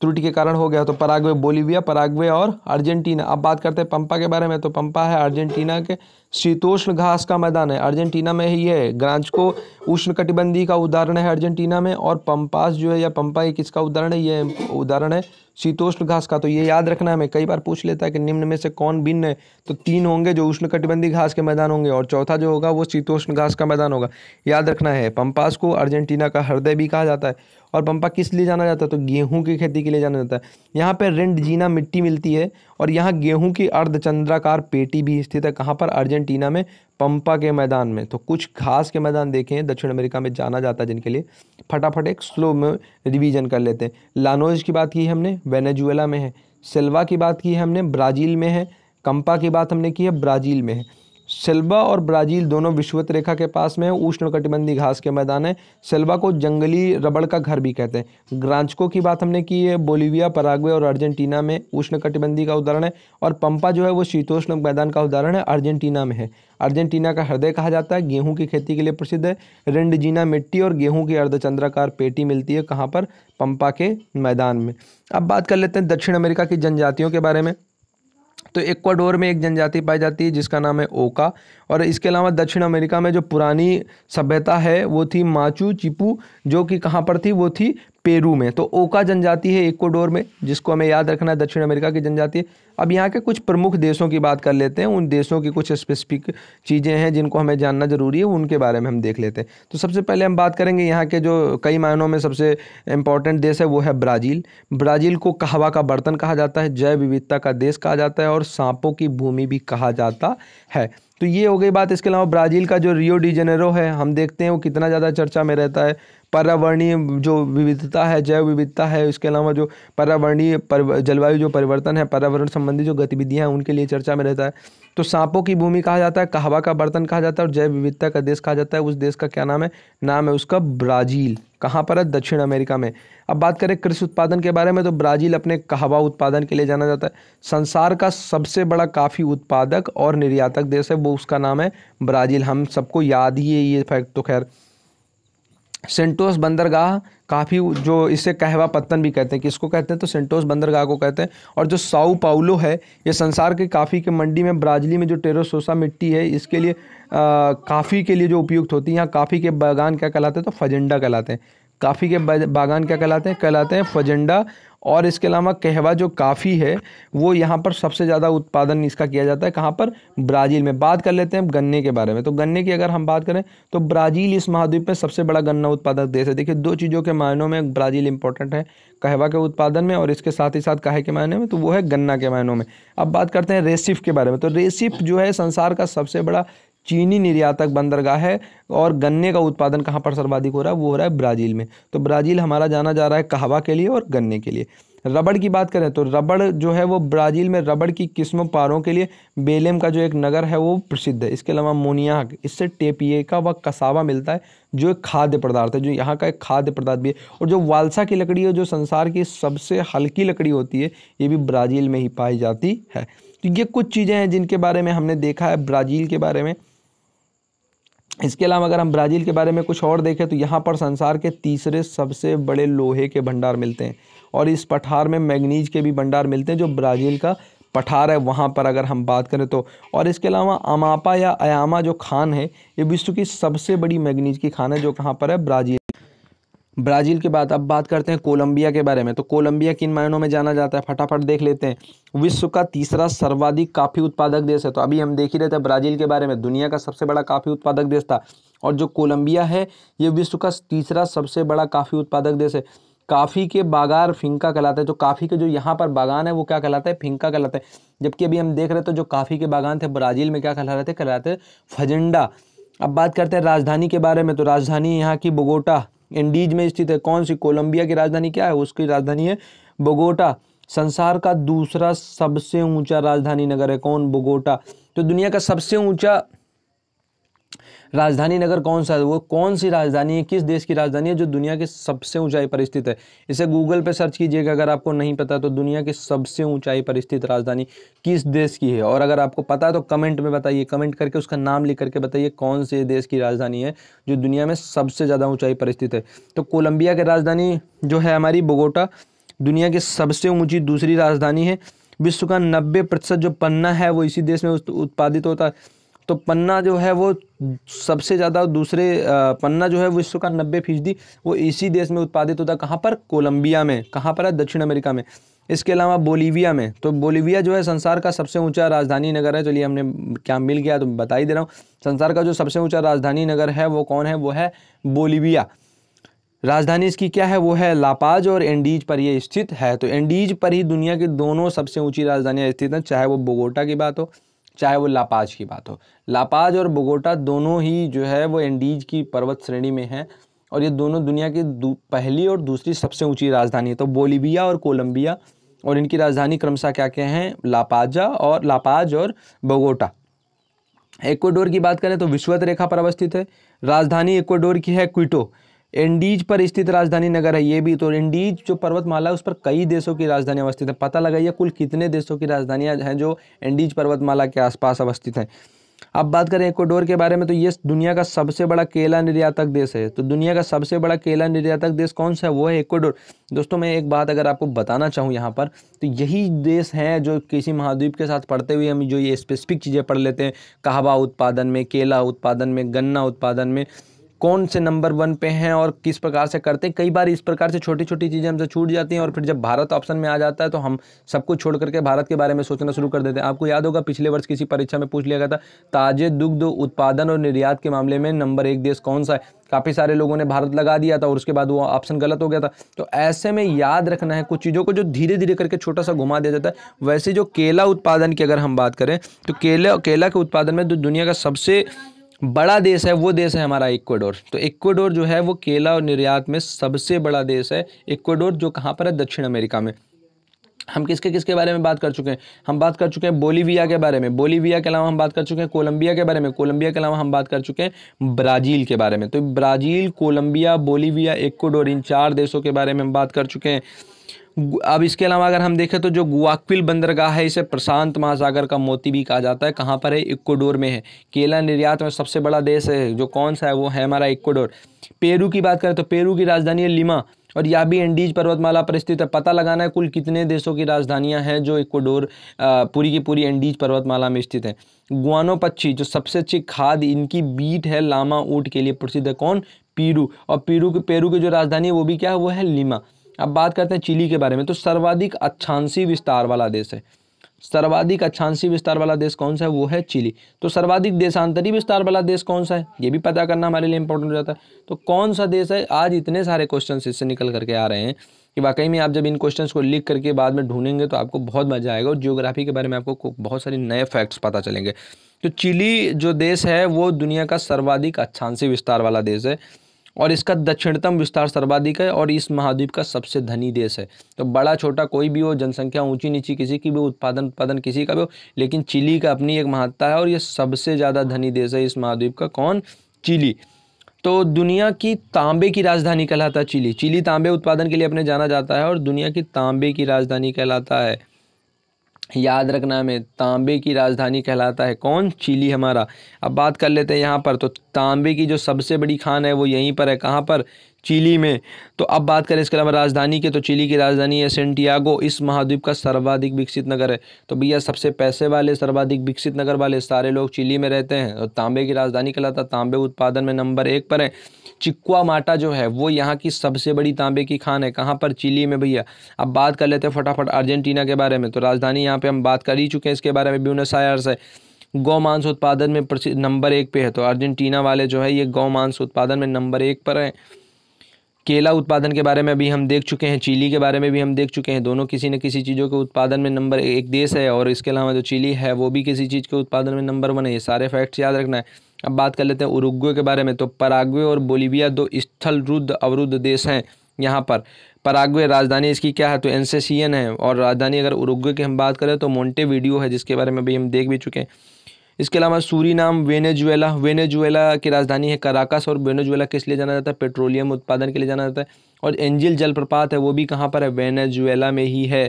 त्रुटि के कारण हो गया तो पराग्वे बोलीविया पराग्वे और अर्जेंटीना अब बात करते हैं पंपा के बारे में तो पंपा है अर्जेंटीना के शीतोष्ण घास का मैदान है अर्जेंटीना में ही है ग्रांच को उष्ण कटिबंधी का उदाहरण है अर्जेंटीना में और पंपास जो है या पंपा ये किसका उदाहरण है ये उदाहरण है शीतोष्ण घास का तो ये याद रखना हमें कई बार पूछ लेता है कि निम्न में से कौन भिन्न है तो तीन होंगे जो कटिबंधी घास के मैदान होंगे और चौथा जो होगा वो शीतोष्ण घास का मैदान होगा याद रखना है पंपास को अर्जेंटीना का हृदय भी कहा जाता है और पंपा किस लिए जाना जाता है तो गेहूं की खेती के लिए जाना जाता है यहाँ पर रेंडजीना मिट्टी मिलती है और यहाँ गेहूं की अर्धचंद्राकार पेटी भी स्थित है कहाँ पर अर्जेंटीना में पंपा के मैदान में तो कुछ घास के मैदान देखे हैं दक्षिण अमेरिका में जाना जाता है जिनके लिए फटाफट एक स्लो में रिविजन कर लेते हैं लानोज की बात की हमने वेनेजुएला में है सिल्वा की बात की हमने ब्राज़ील में है कंपा की बात हमने की है ब्राज़ील में है सेल्बा और ब्राज़ील दोनों विषुवत रेखा के पास में उष्ण कटिबंधी घास के मैदान है सेल्बा को जंगली रबड़ का घर भी कहते हैं ग्रांचको की बात हमने की है बोलीविया पराग्वे और अर्जेंटीना में उष्ण कटिबंधी का उदाहरण है और पंपा जो है वो शीतोष्ण मैदान का उदाहरण है अर्जेंटीना में है अर्जेंटीना का हृदय कहा जाता है गेहूं की खेती के लिए प्रसिद्ध है रेंडजीना मिट्टी और गेहूं की अर्धचंद्राकार पेटी मिलती है कहाँ पर पंपा के मैदान में अब बात कर लेते हैं दक्षिण अमेरिका की जनजातियों के बारे में तो इक्वाडोर में एक जनजाति पाई जाती है जिसका नाम है ओका और इसके अलावा दक्षिण अमेरिका में जो पुरानी सभ्यता है वो थी माचू चिपू जो कि कहाँ पर थी वो थी पेरू में तो ओका जनजाति है इक्वाडोर में जिसको हमें याद रखना है दक्षिण अमेरिका की जनजाति है अब यहाँ के कुछ प्रमुख देशों की बात कर लेते हैं उन देशों की कुछ स्पेसिफिक चीज़ें हैं जिनको हमें जानना ज़रूरी है उनके बारे में हम देख लेते हैं तो सबसे पहले हम बात करेंगे यहाँ के जो कई मायनों में सबसे इम्पॉर्टेंट देश है वो है ब्राज़ील ब्राज़ील को कहवा का बर्तन कहा जाता है जैव विविधता का देश कहा जाता है और सांपों की भूमि भी कहा जाता है तो ये हो गई बात इसके अलावा ब्राज़ील का जो रियो डी जेनेरो है हम देखते हैं वो कितना ज़्यादा चर्चा में रहता है पर्यावरणीय जो विविधता है जैव विविधता है इसके अलावा जो पर्यावरणीय पर, जलवायु जो परिवर्तन है पर्यावरण संबंधी जो गतिविधियाँ हैं उनके लिए चर्चा में रहता है तो सांपों की भूमि कहा जाता है कहवा का बर्तन कहा जाता है और जैव विविधता का देश कहा जाता है उस देश का क्या नाम है नाम है उसका ब्राज़ील कहाँ पर है दक्षिण अमेरिका में अब बात करें कृषि उत्पादन के बारे में तो ब्राज़ील अपने कहवा उत्पादन के लिए जाना जाता है संसार का सबसे बड़ा काफ़ी उत्पादक और निर्यातक देश है वो उसका नाम है ब्राज़ील हम सबको याद ही है ये फैक्ट तो खैर सेंटोस बंदरगाह काफ़ी जो इसे कहवा पत्तन भी कहते हैं किसको कहते हैं तो सेंटोस बंदरगाह को कहते हैं और जो साउ पाउलो है ये संसार के काफ़ी के मंडी में ब्राजली में जो टेरोसोसा मिट्टी है इसके लिए काफ़ी के लिए जो उपयुक्त होती है यहाँ काफ़ी के बागान क्या कहलाते हैं तो फजेंडा कहलाते हैं काफ़ी के बागान क्या कहलाते हैं कहलाते हैं फजेंडा और इसके अलावा कहवा जो काफ़ी है वो यहाँ पर सबसे ज़्यादा उत्पादन इसका किया जाता है कहाँ पर ब्राज़ील में बात कर लेते हैं गन्ने के बारे में तो गन्ने की अगर हम बात करें तो ब्राज़ील इस महाद्वीप में सबसे बड़ा गन्ना उत्पादक देश है देखिए दो चीज़ों के मायनों में ब्राज़ील इंपॉर्टेंट है कहवा के उत्पादन में और इसके साथ ही साथ काहे के मायने में तो वो है गन्ना के मायनों में अब बात करते हैं रेसिफ के बारे में तो रेसिफ जो है संसार का सबसे बड़ा चीनी निर्यातक बंदरगाह है और गन्ने का उत्पादन कहाँ पर सर्वाधिक हो रहा है वो हो रहा है ब्राज़ील में तो ब्राज़ील हमारा जाना जा रहा है कहवा के लिए और गन्ने के लिए रबड़ की बात करें तो रबड़ जो है वो ब्राज़ील में रबड़ की किस्म पारों के लिए बेलेम का जो एक नगर है वो प्रसिद्ध है इसके अलावा मोनिया इससे टेपिएका व कसावा मिलता है जो एक खाद्य पदार्थ है जो यहाँ का एक खाद्य पदार्थ भी है और जो वालसा की लकड़ी है जो संसार की सबसे हल्की लकड़ी होती है ये भी ब्राज़ील में ही पाई जाती है तो ये कुछ चीज़ें हैं जिनके बारे में हमने देखा है ब्राज़ील के बारे में इसके अलावा अगर हम ब्राज़ील के बारे में कुछ और देखें तो यहाँ पर संसार के तीसरे सबसे बड़े लोहे के भंडार मिलते हैं और इस पठार में मैग्नीज के भी भंडार मिलते हैं जो ब्राज़ील का पठार है वहाँ पर अगर हम बात करें तो और इसके अलावा अमापा या अयामा जो खान है ये विश्व की सबसे बड़ी मैग्नीज की खान है जो कहाँ पर है ब्राज़ील ब्राज़ील के बाद अब बात करते हैं कोलंबिया के बारे में तो कोलंबिया किन मायनों में जाना जाता है फटाफट देख लेते हैं विश्व का तीसरा सर्वाधिक काफ़ी उत्पादक देश है तो अभी हम देख ही रहे थे ब्राज़ील के बारे में दुनिया का सबसे बड़ा काफ़ी उत्पादक देश था और जो कोलंबिया है ये विश्व का तीसरा सबसे बड़ा काफ़ी उत्पादक देश है काफ़ी के बागार फिंका कहलाते हैं तो काफ़ी के जो यहाँ पर बागान है वो क्या कहलाता है फिंका कहलाते हैं जबकि अभी हम देख रहे थे जो काफ़ी के बागान थे ब्राज़ील में क्या कहला रहे थे कहलाते फजेंडा अब बात करते हैं राजधानी के बारे में तो राजधानी यहाँ की बोगोटा इंडीज में स्थित है कौन सी कोलंबिया की राजधानी क्या है उसकी राजधानी है बोगोटा संसार का दूसरा सबसे ऊंचा राजधानी नगर है कौन बोगोटा तो दुनिया का सबसे ऊंचा राजधानी नगर कौन सा है वो कौन सी राजधानी है किस देश की राजधानी है जो दुनिया के सबसे ऊंचाई पर स्थित है इसे गूगल पे सर्च कीजिएगा अगर आपको नहीं पता तो दुनिया की सबसे ऊंचाई पर स्थित राजधानी किस देश की है और अगर आपको पता है तो कमेंट में बताइए कमेंट करके उसका नाम लिख करके बताइए कौन से देश की राजधानी है जो दुनिया में सबसे ज़्यादा ऊँचाई पर स्थित है तो कोलम्बिया की राजधानी जो है हमारी बोगोटा दुनिया की सबसे ऊँची दूसरी राजधानी है विश्व का नब्बे प्रतिशत जो पन्ना है वो इसी देश में उत्पादित होता है तो पन्ना जो है वो सबसे ज़्यादा दूसरे पन्ना जो है विश्व का नब्बे फीसदी वो इसी देश में उत्पादित होता है कहाँ पर कोलंबिया में कहाँ पर है दक्षिण अमेरिका में इसके अलावा बोलीविया में तो बोलीविया जो है संसार का सबसे ऊंचा राजधानी नगर है चलिए हमने क्या मिल गया तो बता ही दे रहा हूँ संसार का जो सबसे ऊँचा राजधानी नगर है वो कौन है वो है बोलीविया राजधानी इसकी क्या है वो है लापाज और एंडीज पर ये स्थित है तो एंडीज पर ही दुनिया के दोनों सबसे ऊंची राजधानियाँ स्थित हैं चाहे वो बोगोटा की बात हो चाहे वो लापाज की बात हो लापाज और बोगोटा दोनों ही जो है वो एंडीज की पर्वत श्रेणी में हैं और ये दोनों दुनिया की पहली और दूसरी सबसे ऊंची राजधानी है तो बोलीविया और कोलंबिया और इनकी राजधानी क्रमशः क्या क्या हैं लापाजा और लापाज और बोगोटा एक्वाडोर की बात करें तो विश्वत रेखा पर अवस्थित है राजधानी एक्वाडोर की है क्विटो इंडीज पर स्थित राजधानी नगर है ये भी तो इंडीज जो पर्वतमाला है उस पर कई देशों की राजधानी अवस्थित है पता लगाइए कुल कितने देशों की राजधानियाँ हैं जो इंडीज पर्वतमाला के आसपास अवस्थित हैं अब बात करें इक्वाडोर के बारे में तो ये दुनिया का सबसे बड़ा केला निर्यातक देश है तो दुनिया का सबसे बड़ा केला निर्यातक देश कौन सा है वो है इक्वाडोर दोस्तों मैं एक बात अगर आपको बताना चाहूँ यहाँ पर तो यही देश हैं जो किसी महाद्वीप के साथ पढ़ते हुए हम जो ये स्पेसिफिक चीज़ें पढ़ लेते हैं कहवा उत्पादन में केला उत्पादन में गन्ना उत्पादन में कौन से नंबर वन पे हैं और किस प्रकार से करते हैं कई बार इस प्रकार से छोटी छोटी चीज़ें हमसे छूट जाती हैं और फिर जब भारत ऑप्शन में आ जाता है तो हम सब कुछ छोड़ करके भारत के बारे में सोचना शुरू कर देते हैं आपको याद होगा पिछले वर्ष किसी परीक्षा में पूछ लिया गया था ताजे दुग्ध उत्पादन और निर्यात के मामले में नंबर एक देश कौन सा है काफ़ी सारे लोगों ने भारत लगा दिया था और उसके बाद वो ऑप्शन गलत हो गया था तो ऐसे में याद रखना है कुछ चीज़ों को जो धीरे धीरे करके छोटा सा घुमा दिया जाता है वैसे जो केला उत्पादन की अगर हम बात करें तो केला केला के उत्पादन में जो दुनिया का सबसे बड़ा देश है वो देश है हमारा इक्वाडोर तो इक्वाडोर जो है वो केला और निर्यात में सबसे बड़ा देश है इक्वाडोर जो कहाँ पर है दक्षिण अमेरिका में हम किसके किसके बारे में बात कर चुके हैं हम बात कर चुके हैं बोलीविया के बारे में बोलीविया के अलावा हम बात कर चुके हैं कोलंबिया के बारे में कोलंबिया के अलावा हम बात कर चुके हैं ब्राज़ील के बारे में तो ब्राज़ील कोलंबिया बोलीविया इक्वाडोर इन चार देशों के बारे में हम बात कर चुके हैं अब इसके अलावा अगर हम देखें तो जो गुआक्विल बंदरगाह है इसे प्रशांत महासागर का मोती भी कहा जाता है कहाँ पर है इक्वाडोर में है केला निर्यात में सबसे बड़ा देश है जो कौन सा है वो है हमारा इक्वाडोर पेरू की बात करें तो पेरू की राजधानी है लिमा और यह भी एंडीज पर्वतमाला पर स्थित है पता लगाना है कुल कितने देशों की राजधानियां हैं जो इक्वाडोर पूरी की पूरी एंडीज पर्वतमाला में स्थित है गुआनो पक्षी जो सबसे अच्छी खाद इनकी बीट है लामा ऊट के लिए प्रसिद्ध है कौन पीरू और पीरू की पेरू की जो राजधानी है वो भी क्या है वो है लीमा अब बात करते हैं चिली के बारे में तो सर्वाधिक अच्छांसी विस्तार वाला देश है सर्वाधिक अच्छांसी विस्तार वाला देश कौन सा है वो है चिली तो सर्वाधिक देशांतरी विस्तार वाला देश कौन सा है ये भी पता करना हमारे लिए इंपॉर्टेंट हो जाता है तो कौन सा देश है आज इतने सारे क्वेश्चन इससे निकल करके आ रहे हैं कि वाकई में आप जब इन क्वेश्चंस को लिख करके बाद में ढूंढेंगे तो आपको बहुत मज़ा आएगा और जियोग्राफी के बारे में आपको बहुत सारे नए फैक्ट्स पता चलेंगे तो चिली जो देश है वो दुनिया का सर्वाधिक अच्छांसी विस्तार वाला देश है और इसका दक्षिणतम विस्तार सर्वाधिक है और इस महाद्वीप का सबसे धनी देश है तो बड़ा छोटा कोई भी हो जनसंख्या ऊंची नीची किसी की भी उत्पादन उत्पादन किसी का भी हो लेकिन चिली का अपनी एक महत्ता है और ये सबसे ज़्यादा धनी देश है इस महाद्वीप का कौन चिली तो दुनिया की तांबे की राजधानी कहलाता है चिली चिली तांबे उत्पादन के लिए अपने जाना जाता है और दुनिया की तांबे की राजधानी कहलाता है याद रखना हमें तांबे की राजधानी कहलाता है कौन चिली हमारा अब बात कर लेते हैं यहाँ पर तो तांबे की जो सबसे बड़ी खान है वो यहीं पर है कहाँ पर चिली में तो अब बात करें इसके अलावा राजधानी के तो चिली की राजधानी है सेंटियागो इस महाद्वीप का सर्वाधिक विकसित नगर है तो भैया सबसे पैसे वाले सर्वाधिक विकसित नगर वाले सारे लोग चिली में रहते हैं और तांबे की राजधानी कहलाता तांबे उत्पादन में नंबर एक पर है चिक्वा जो है वो यहाँ की सबसे बड़ी तांबे की खान है कहाँ पर चिली में भैया अब बात कर लेते हैं फटाफट अर्जेंटीना के बारे में तो राजधानी यहाँ पर हम बात कर ही चुके हैं इसके बारे में ब्यूनस आयर्स से गौ मांस उत्पादन में प्रसिद्ध नंबर एक पे है तो अर्जेंटीना वाले जो है ये गौ मांस उत्पादन में नंबर एक पर हैं केला उत्पादन के बारे में अभी हम देख चुके हैं चिली के बारे में भी हम देख चुके हैं दोनों किसी न किसी चीज़ों के उत्पादन में नंबर एक देश है और इसके अलावा जो चिली है वो भी किसी चीज़ के उत्पादन में नंबर वन है ये सारे फैक्ट्स याद रखना है अब बात कर लेते हैं उरुग्वे के बारे में तो पराग्वे और बोलीविया दो स्थल रुद्ध अवरुद्ध देश हैं यहाँ पर पराग्वे राजधानी इसकी क्या है तो एनसेसियन है और राजधानी अगर उरुग्वे की हम बात करें तो मोंटे वीडियो है जिसके बारे में भी हम देख भी चुके हैं इसके अलावा सूरी नाम वेनेजुएला वेनेजुएला की राजधानी है कराकास और वेनेजुएला किस लिए जाना जाता है पेट्रोलियम उत्पादन के लिए जाना जाता है और एंजिल जलप्रपात है वो भी कहाँ पर है वेनेजुएला में ही है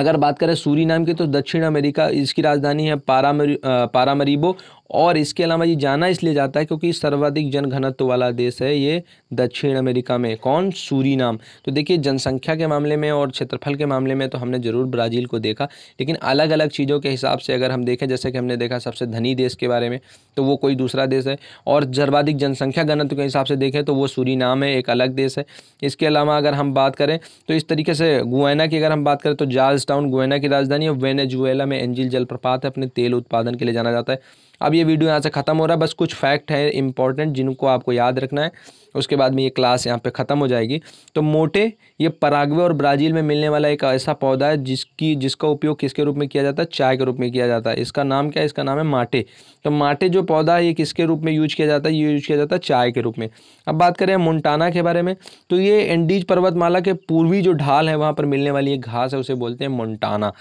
अगर बात करें सूरी नाम की तो दक्षिण अमेरिका इसकी राजधानी है पारामरी पारामरीबो और इसके अलावा ये जाना इसलिए जाता है क्योंकि सर्वाधिक जनघनत्व वाला देश है ये दक्षिण अमेरिका में कौन नाम तो देखिए जनसंख्या के मामले में और क्षेत्रफल के मामले में तो हमने ज़रूर ब्राज़ील को देखा लेकिन अलग अलग चीज़ों के हिसाब से अगर हम देखें जैसे कि हमने देखा सबसे धनी देश के बारे में तो वो कोई दूसरा देश है और सर्वाधिक जनसंख्या घनत्व के हिसाब से देखें तो वो सूरी है एक अलग देश है इसके अलावा अगर हम बात करें तो इस तरीके से गुआना की अगर हम बात करें तो जार्ज टाउन गुआना की राजधानी और वेनेजुएला में एंजिल जलप्रपात है अपने तेल उत्पादन के लिए जाना जाता है अब ये वीडियो यहाँ से ख़त्म हो रहा है बस कुछ फैक्ट हैं इंपॉर्टेंट जिनको आपको याद रखना है उसके बाद में ये क्लास यहाँ पे ख़त्म हो जाएगी तो मोटे ये परागवे और ब्राज़ील में मिलने वाला एक ऐसा पौधा है जिसकी जिसका उपयोग किसके रूप में किया जाता है चाय के रूप में किया जाता है इसका नाम क्या है इसका नाम है माटे तो माटे जो पौधा है ये किसके रूप में यूज किया जाता है ये यूज किया जाता है चाय के रूप में अब बात करें मोन्टाना के बारे में तो ये एंडीज पर्वतमाला के पूर्वी जो ढाल है वहाँ पर मिलने वाली एक घास है उसे बोलते हैं मोन्टाना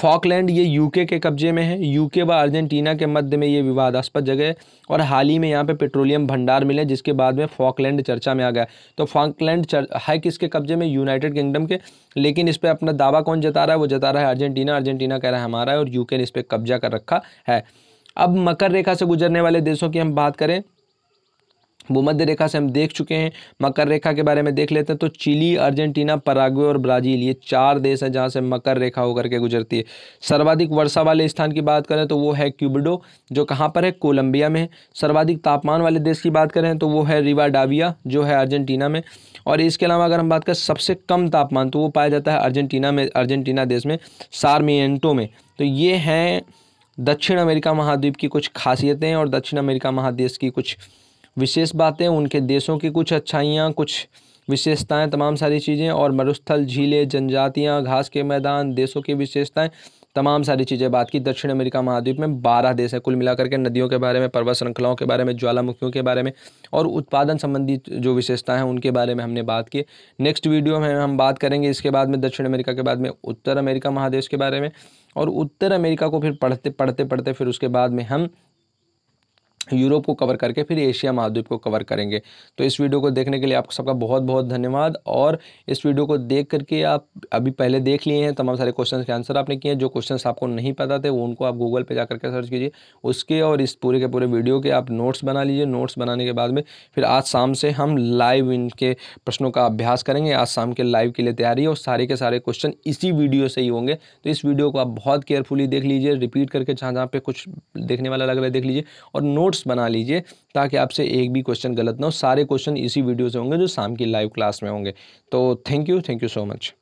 फॉकलैंड ये यूके के कब्जे में है यूके व अर्जेंटीना के मध्य में ये विवादास्पद जगह है और हाल ही में यहाँ पे पेट्रोलियम भंडार मिले जिसके बाद में फॉकलैंड चर्चा में आ गया तो फॉकलैंड है किसके कब्जे में यूनाइटेड किंगडम के लेकिन इस पर अपना दावा कौन जता रहा है वो जता रहा है अर्जेंटीना अर्जेंटीना कह रहा है हमारा है और यूके ने इस पर कब्जा कर रखा है अब मकर रेखा से गुजरने वाले देशों की हम बात करें वो मध्य रेखा से हम देख चुके हैं मकर रेखा के बारे में देख लेते हैं तो चिली अर्जेंटीना पराग्वे और ब्राज़ील ये चार देश हैं जहाँ से मकर रेखा होकर के गुजरती है सर्वाधिक वर्षा वाले स्थान की बात करें तो वो है क्यूबडो जो कहाँ पर है कोलंबिया में सर्वाधिक तापमान वाले देश की बात करें तो वो है रिवा डाविया जो है अर्जेंटीना में और इसके अलावा अगर हम बात करें सबसे कम तापमान तो वो पाया जाता है अर्जेंटीना में अर्जेंटीना देश में सारमियंटो में तो ये हैं दक्षिण अमेरिका महाद्वीप की कुछ खासियतें और दक्षिण अमेरिका महादेश की कुछ विशेष बातें उनके देशों की कुछ अच्छाइयाँ कुछ विशेषताएं तमाम सारी चीज़ें और मरुस्थल झीलें जनजातियाँ घास के मैदान देशों की विशेषताएं तमाम सारी चीज़ें बात की दक्षिण अमेरिका महाद्वीप में बारह देश हैं कुल मिलाकर के नदियों के बारे में पर्वत श्रृंखलाओं के बारे में ज्वालामुखियों के बारे में और उत्पादन संबंधी जो विशेषताएं हैं उनके बारे में हमने बात की नेक्स्ट वीडियो में हम बात करेंगे इसके बाद में दक्षिण अमेरिका के बाद में उत्तर अमेरिका महादेश के बारे में और उत्तर अमेरिका को फिर पढ़ते पढ़ते पढ़ते फिर उसके बाद में हम यूरोप को कवर करके फिर एशिया महाद्वीप को कवर करेंगे तो इस वीडियो को देखने के लिए आपको सबका बहुत बहुत धन्यवाद और इस वीडियो को देख करके आप अभी पहले देख लिए हैं तमाम सारे क्वेश्चन के आंसर आपने किए हैं जो क्वेश्चन आपको नहीं पता थे वो उनको आप गूगल पर जा करके सर्च कीजिए उसके और इस पूरे के पूरे वीडियो के आप नोट्स बना लीजिए नोट्स बनाने के बाद में फिर आज शाम से हम लाइव इनके प्रश्नों का अभ्यास करेंगे आज शाम के लाइव के लिए तैयारी और सारे के सारे क्वेश्चन इसी वीडियो से ही होंगे तो इस वीडियो को आप बहुत केयरफुली देख लीजिए रिपीट करके जहाँ जहाँ पे कुछ देखने वाला लग रहा है देख लीजिए और नोट्स नोट्स बना लीजिए ताकि आपसे एक भी क्वेश्चन गलत ना हो सारे क्वेश्चन इसी वीडियो से होंगे जो शाम की लाइव क्लास में होंगे तो thank you thank you so much